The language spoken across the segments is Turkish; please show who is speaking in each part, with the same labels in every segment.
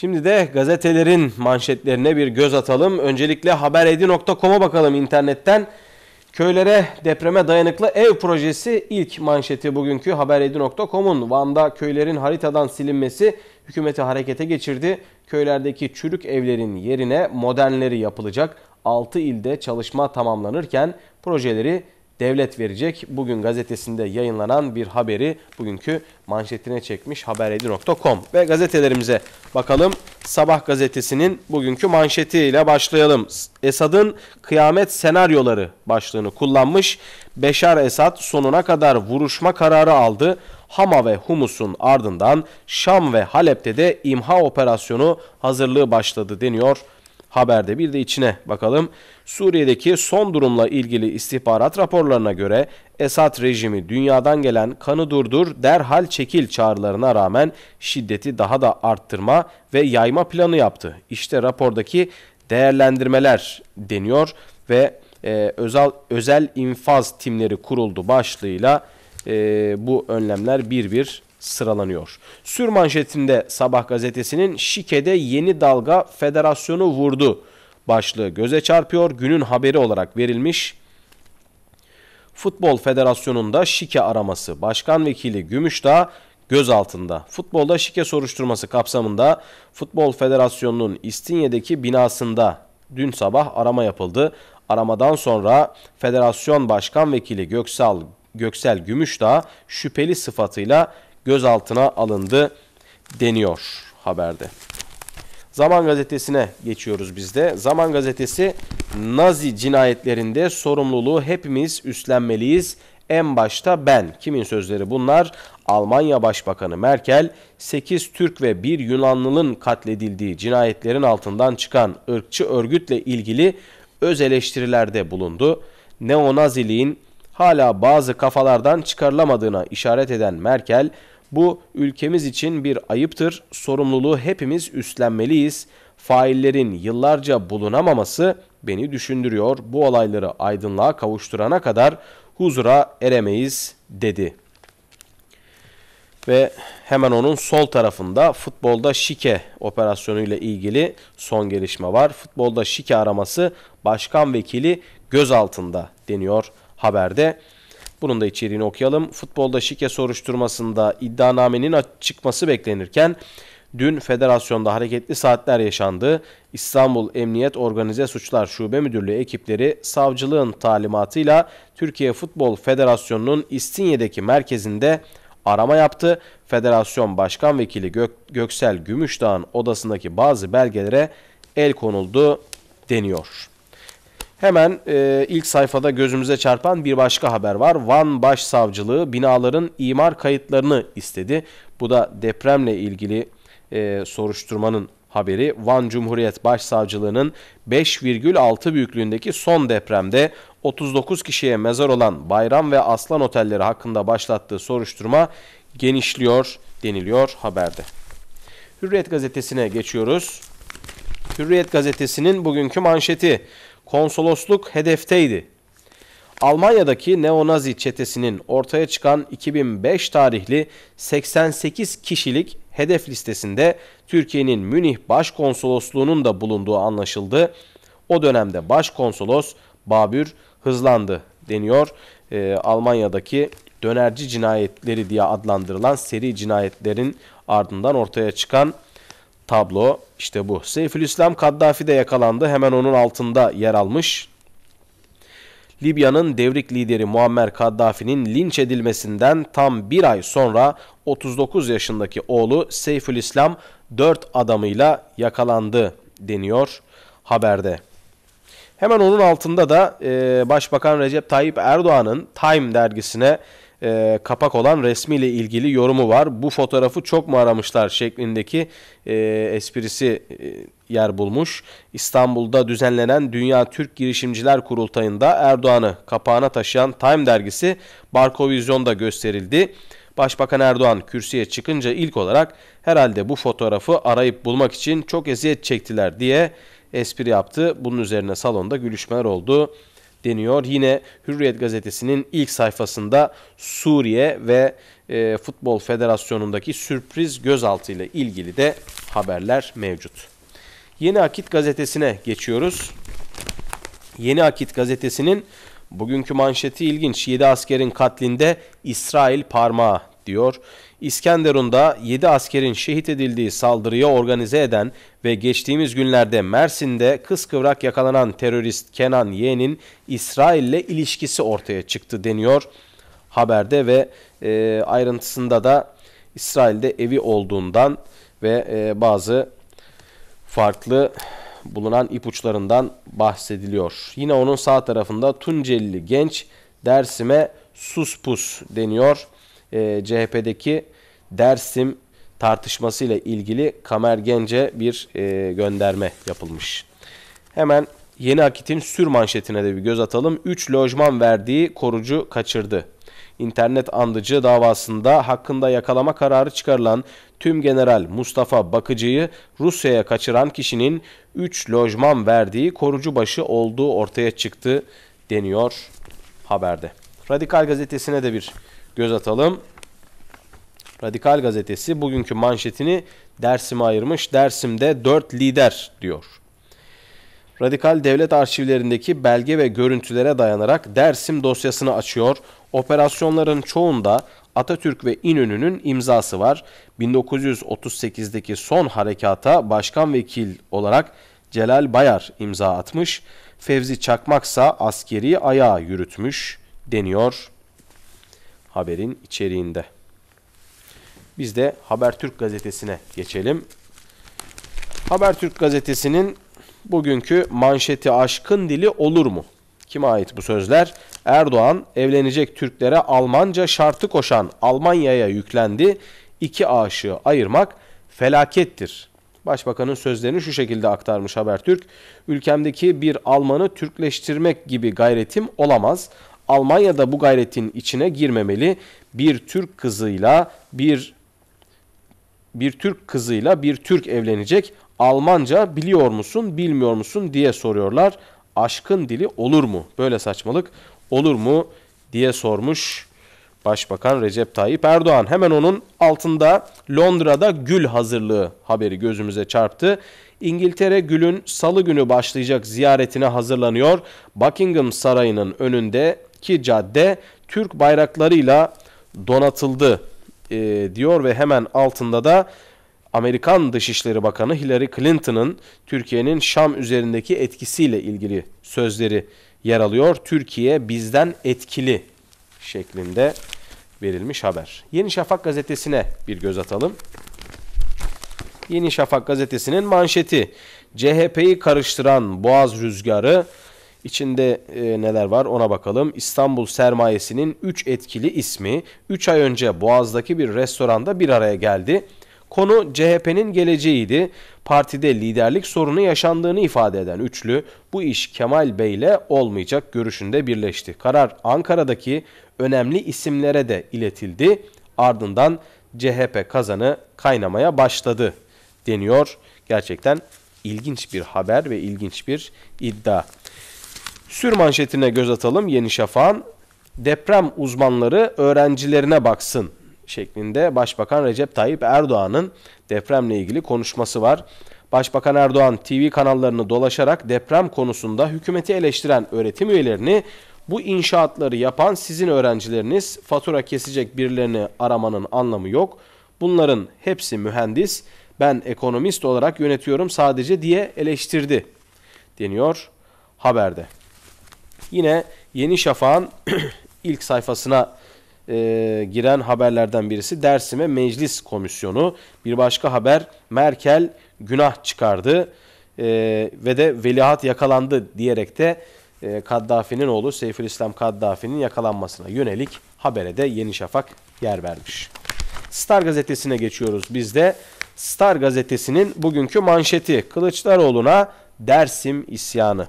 Speaker 1: Şimdi de gazetelerin manşetlerine bir göz atalım. Öncelikle haberedi.com'a bakalım internetten. Köylere depreme dayanıklı ev projesi ilk manşeti bugünkü haberedi.com'un. Van'da köylerin haritadan silinmesi hükümeti harekete geçirdi. Köylerdeki çürük evlerin yerine modernleri yapılacak. 6 ilde çalışma tamamlanırken projeleri devlet verecek. Bugün gazetesinde yayınlanan bir haberi bugünkü manşetine çekmiş haberedi.com ve gazetelerimize bakalım. Sabah gazetesinin bugünkü manşetiyle başlayalım. Esad'ın kıyamet senaryoları başlığını kullanmış. Beşar Esad sonuna kadar vuruşma kararı aldı. Hama ve Humus'un ardından Şam ve Halep'te de imha operasyonu hazırlığı başladı deniyor haberde. Bir de içine bakalım. Suriye'deki son durumla ilgili istihbarat raporlarına göre Esad rejimi dünyadan gelen kanı durdur derhal çekil çağrılarına rağmen şiddeti daha da arttırma ve yayma planı yaptı. İşte rapordaki değerlendirmeler deniyor ve e, özel özel infaz timleri kuruldu başlığıyla e, bu önlemler bir bir sıralanıyor. Sür manşetinde Sabah gazetesinin şikede yeni dalga federasyonu vurdu başlığı göze çarpıyor. Günün haberi olarak verilmiş. Futbol Federasyonu'nda şike araması. Başkan Vekili Gümüşdağ altında. Futbolda şike soruşturması kapsamında Futbol Federasyonu'nun İstinye'deki binasında dün sabah arama yapıldı. Aramadan sonra Federasyon Başkan Vekili Göksal Göksel Gümüşdağ şüpheli sıfatıyla gözaltına alındı deniyor haberde. Zaman gazetesine geçiyoruz biz de. Zaman gazetesi Nazi cinayetlerinde sorumluluğu hepimiz üstlenmeliyiz. En başta ben. Kimin sözleri bunlar? Almanya Başbakanı Merkel 8 Türk ve 1 Yunanlının katledildiği cinayetlerin altından çıkan ırkçı örgütle ilgili öz eleştirilerde bulundu. Neonaziliğin hala bazı kafalardan çıkarılamadığına işaret eden Merkel, bu ülkemiz için bir ayıptır, sorumluluğu hepimiz üstlenmeliyiz. Faillerin yıllarca bulunamaması beni düşündürüyor. Bu olayları aydınlığa kavuşturana kadar huzura eremeyiz dedi. Ve hemen onun sol tarafında futbolda şike operasyonu ile ilgili son gelişme var. Futbolda şike araması başkan vekili göz altında deniyor haberde. Bunun da içeriğini okuyalım. Futbolda şike soruşturmasında iddianamenin çıkması beklenirken dün federasyonda hareketli saatler yaşandı. İstanbul Emniyet Organize Suçlar Şube Müdürlüğü ekipleri savcılığın talimatıyla Türkiye Futbol Federasyonu'nun İstinye'deki merkezinde arama yaptı. Federasyon Başkan Vekili Gök Göksel Gümüşdağ'ın odasındaki bazı belgelere el konuldu deniyor. Hemen e, ilk sayfada gözümüze çarpan bir başka haber var. Van Başsavcılığı binaların imar kayıtlarını istedi. Bu da depremle ilgili e, soruşturmanın haberi Van Cumhuriyet Başsavcılığı'nın 5,6 büyüklüğündeki son depremde 39 kişiye mezar olan Bayram ve Aslan Otelleri hakkında başlattığı soruşturma genişliyor deniliyor haberde. Hürriyet gazetesine geçiyoruz. Hürriyet gazetesinin bugünkü manşeti konsolosluk hedefteydi. Almanya'daki neonazi çetesinin ortaya çıkan 2005 tarihli 88 kişilik hedef listesinde Türkiye'nin Münih Başkonsolosluğu'nun da bulunduğu anlaşıldı. O dönemde Başkonsolos Babür hızlandı deniyor. E, Almanya'daki dönerci cinayetleri diye adlandırılan seri cinayetlerin ardından ortaya çıkan tablo işte bu. Seyfülislam Kaddafi de yakalandı. Hemen onun altında yer almış. Libya'nın devrik lideri Muammer Kaddafi'nin linç edilmesinden tam bir ay sonra 39 yaşındaki oğlu Seyfülislam 4 adamıyla yakalandı deniyor haberde. Hemen onun altında da e, Başbakan Recep Tayyip Erdoğan'ın Time dergisine e, kapak olan resmiyle ilgili yorumu var. Bu fotoğrafı çok mu aramışlar şeklindeki e, esprisi e, yer bulmuş. İstanbul'da düzenlenen Dünya Türk Girişimciler Kurultayı'nda Erdoğan'ı kapağına taşıyan Time dergisi Barkovizyon'da gösterildi. Başbakan Erdoğan kürsüye çıkınca ilk olarak herhalde bu fotoğrafı arayıp bulmak için çok eziyet çektiler diye espri yaptı. Bunun üzerine salonda gülüşmeler oldu deniyor. Yine Hürriyet gazetesinin ilk sayfasında Suriye ve e, Futbol Federasyonu'ndaki sürpriz gözaltı ile ilgili de haberler mevcut. Yeni Akit gazetesine geçiyoruz. Yeni Akit gazetesinin bugünkü manşeti ilginç. 7 askerin katlinde İsrail parmağı diyor. İskenderun'da 7 askerin şehit edildiği saldırıyı organize eden ve geçtiğimiz günlerde Mersin'de kıskıvrak yakalanan terörist Kenan Y'nin İsrail'le ilişkisi ortaya çıktı deniyor haberde ve e, ayrıntısında da İsrail'de evi olduğundan ve e, bazı farklı bulunan ipuçlarından bahsediliyor. Yine onun sağ tarafında Tunceli genç Dersim'e sus pus deniyor e, CHP'deki Dersim tartışmasıyla ilgili Kamer Gence bir e, gönderme yapılmış. Hemen Yeni Akit'in sür manşetine de bir göz atalım. 3 lojman verdiği korucu kaçırdı. İnternet andıcı davasında hakkında yakalama kararı çıkarılan tüm general Mustafa Bakıcı'yı Rusya'ya kaçıran kişinin 3 lojman verdiği korucu başı olduğu ortaya çıktı deniyor haberde. Radikal gazetesine de bir göz atalım. Radikal gazetesi bugünkü manşetini Dersim'e ayırmış. Dersim'de 4 lider diyor. Radikal devlet arşivlerindeki belge ve görüntülere dayanarak Dersim dosyasını açıyor. Operasyonların çoğunda Atatürk ve İnönü'nün imzası var. 1938'deki son harekata başkan vekil olarak Celal Bayar imza atmış. Fevzi Çakmaksa askeri ayağa yürütmüş deniyor haberin içeriğinde. Biz de Habertürk gazetesine geçelim. Habertürk gazetesinin bugünkü manşeti aşkın dili olur mu? Kime ait bu sözler? Erdoğan evlenecek Türklere Almanca şartı koşan Almanya'ya yüklendi. İki aşığı ayırmak felakettir. Başbakanın sözlerini şu şekilde aktarmış Habertürk. Ülkemdeki bir Almanı Türkleştirmek gibi gayretim olamaz. Almanya da bu gayretin içine girmemeli. Bir Türk kızıyla bir bir Türk kızıyla bir Türk evlenecek. Almanca biliyor musun, bilmiyor musun diye soruyorlar. Aşkın dili olur mu? Böyle saçmalık olur mu diye sormuş Başbakan Recep Tayyip Erdoğan. Hemen onun altında Londra'da gül hazırlığı haberi gözümüze çarptı. İngiltere Gül'ün salı günü başlayacak ziyaretine hazırlanıyor. Buckingham Sarayı'nın önünde ki cadde Türk bayraklarıyla donatıldı e, diyor ve hemen altında da Amerikan Dışişleri Bakanı Hillary Clinton'ın Türkiye'nin Şam üzerindeki etkisiyle ilgili sözleri yer alıyor. Türkiye bizden etkili şeklinde verilmiş haber. Yeni Şafak gazetesine bir göz atalım. Yeni Şafak gazetesinin manşeti CHP'yi karıştıran Boğaz rüzgarı İçinde e, neler var ona bakalım. İstanbul sermayesinin 3 etkili ismi 3 ay önce Boğaz'daki bir restoranda bir araya geldi. Konu CHP'nin geleceğiydi. Partide liderlik sorunu yaşandığını ifade eden üçlü bu iş Kemal Bey ile olmayacak görüşünde birleşti. Karar Ankara'daki önemli isimlere de iletildi. Ardından CHP kazanı kaynamaya başladı deniyor. Gerçekten ilginç bir haber ve ilginç bir iddia. Sür manşetine göz atalım Yeni Şafak'ın. Deprem uzmanları öğrencilerine baksın şeklinde Başbakan Recep Tayyip Erdoğan'ın depremle ilgili konuşması var. Başbakan Erdoğan TV kanallarını dolaşarak deprem konusunda hükümeti eleştiren öğretim üyelerini bu inşaatları yapan sizin öğrencileriniz fatura kesecek birilerini aramanın anlamı yok. Bunların hepsi mühendis. Ben ekonomist olarak yönetiyorum sadece diye eleştirdi deniyor haberde. Yine Yeni Şafak'ın ilk sayfasına e, giren haberlerden birisi Dersim'e meclis komisyonu. Bir başka haber Merkel günah çıkardı e, ve de veliaht yakalandı diyerek de e, Kaddafi'nin oğlu Seyfülislam Kaddafi'nin yakalanmasına yönelik habere de Yeni Şafak yer vermiş. Star gazetesine geçiyoruz biz de. Star gazetesinin bugünkü manşeti Kılıçdaroğlu'na Dersim isyanı.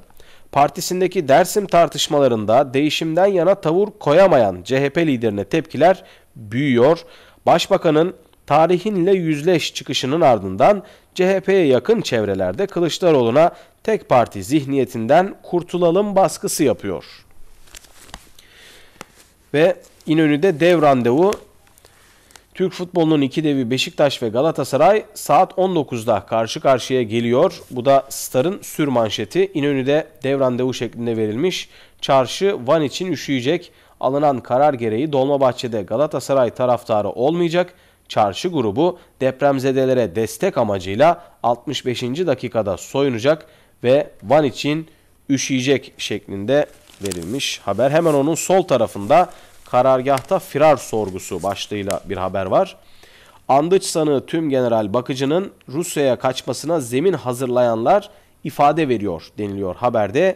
Speaker 1: Partisindeki Dersim tartışmalarında değişimden yana tavır koyamayan CHP liderine tepkiler büyüyor. Başbakanın tarihinle yüzleş çıkışının ardından CHP'ye yakın çevrelerde Kılıçdaroğlu'na tek parti zihniyetinden kurtulalım baskısı yapıyor. Ve İnönü'de dev randevu Türk futbolunun iki devi Beşiktaş ve Galatasaray saat 19'da karşı karşıya geliyor. Bu da Star'ın sür manşeti. İnönü'de devran devu şeklinde verilmiş. Çarşı Van için üşüyecek. Alınan karar gereği Dolmabahçe'de Galatasaray taraftarı olmayacak. Çarşı grubu depremzedelere destek amacıyla 65. dakikada soyunacak ve Van için üşüyecek şeklinde verilmiş haber. Hemen onun sol tarafında karargahta firar sorgusu başlığıyla bir haber var. Andıç sanığı tüm general bakıcının Rusya'ya kaçmasına zemin hazırlayanlar ifade veriyor deniliyor haberde.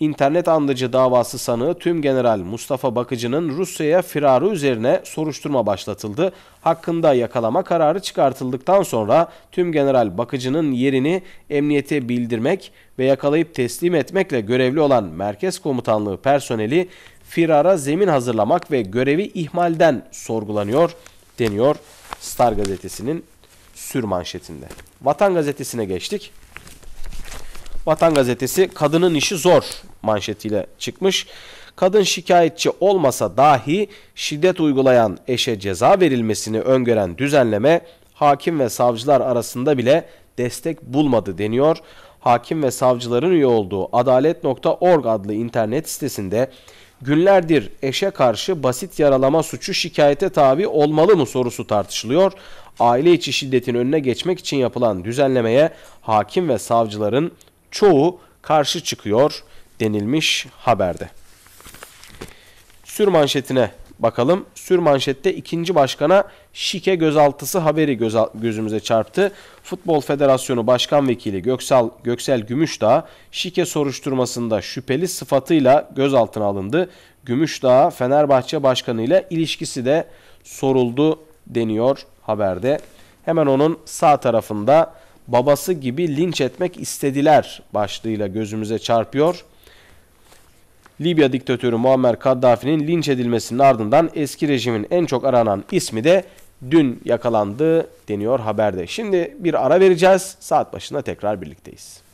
Speaker 1: İnternet andıcı davası sanığı tüm general Mustafa Bakıcı'nın Rusya'ya firarı üzerine soruşturma başlatıldı. Hakkında yakalama kararı çıkartıldıktan sonra tüm general Bakıcı'nın yerini emniyete bildirmek ve yakalayıp teslim etmekle görevli olan Merkez Komutanlığı personeli firara zemin hazırlamak ve görevi ihmalden sorgulanıyor deniyor Star gazetesinin sür manşetinde. Vatan gazetesine geçtik. Vatan gazetesi kadının işi zor manşetiyle çıkmış. Kadın şikayetçi olmasa dahi şiddet uygulayan eşe ceza verilmesini öngören düzenleme hakim ve savcılar arasında bile destek bulmadı deniyor. Hakim ve savcıların üye olduğu adalet.org adlı internet sitesinde Güllerdir eşe karşı basit yaralama suçu şikayete tabi olmalı mı sorusu tartışılıyor. Aile içi şiddetin önüne geçmek için yapılan düzenlemeye hakim ve savcıların çoğu karşı çıkıyor denilmiş haberde. Sür manşetine Bakalım sür manşette ikinci başkana şike gözaltısı haberi göz, gözümüze çarptı. Futbol Federasyonu Başkan Vekili Göksel, Göksel Gümüşdağ şike soruşturmasında şüpheli sıfatıyla gözaltına alındı. Gümüşdağ Fenerbahçe Başkanı ile ilişkisi de soruldu deniyor haberde. Hemen onun sağ tarafında babası gibi linç etmek istediler başlığıyla gözümüze çarpıyor. Libya diktatörü Muammer Kaddafi'nin linç edilmesinin ardından eski rejimin en çok aranan ismi de dün yakalandı deniyor haberde. Şimdi bir ara vereceğiz. Saat başında tekrar birlikteyiz.